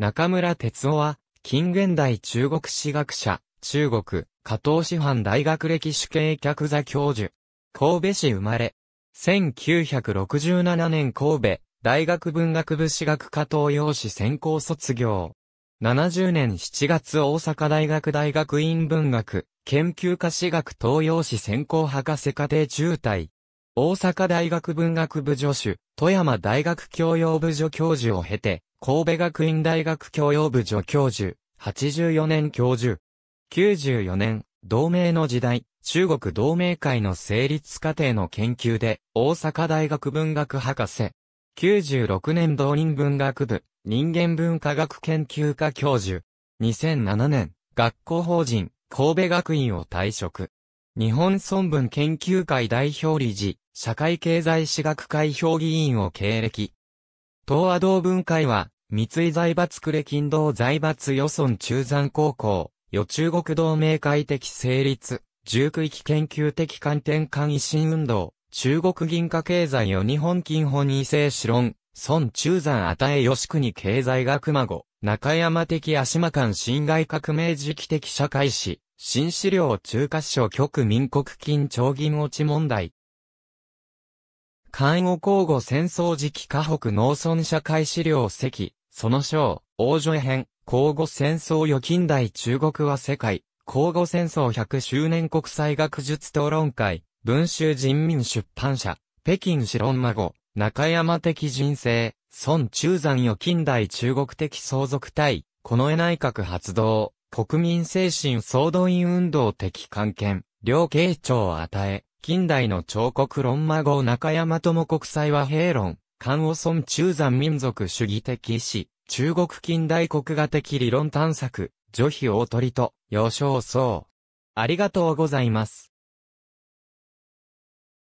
中村哲夫は、近現代中国史学者、中国、加藤師範大学歴史系客座教授。神戸市生まれ。1967年神戸、大学文学部史学科東洋史専攻卒業。70年7月大阪大学大学院文学、研究科史学東洋史専攻博士課程中退。大阪大学文学部助手、富山大学教養部助教授を経て、神戸学院大学教養部助教授、84年教授。94年、同盟の時代、中国同盟会の成立過程の研究で、大阪大学文学博士。96年同人文学部、人間文化学研究科教授。2007年、学校法人、神戸学院を退職。日本孫文研究会代表理事、社会経済史学会評議員を経歴。東亜道文会は、三井財閥呉金道財閥予村中山高校、与中国同盟会的成立、重区域研究的観点間維新運動、中国銀貨経済を日本金本異性史論、孫中山与え吉国経済学孫、中山的足間間侵害革命時期的社会史、新資料中華書局民国金長銀落ち問題、介護交互戦争時期河北農村社会資料席、その章、王女編、交互戦争よ近代中国は世界、交互戦争100周年国際学術討論会、文集人民出版社、北京市論孫、中山的人生、孫中山よ近代中国的相続対、近衛内閣発動、国民精神総動員運動的関係、両慶長与え、近代の彫刻論魔号中山智国際和平論、漢を村中山民族主義的史、中国近代国画的理論探索、女卑大鳥と、幼少層。ありがとうございます。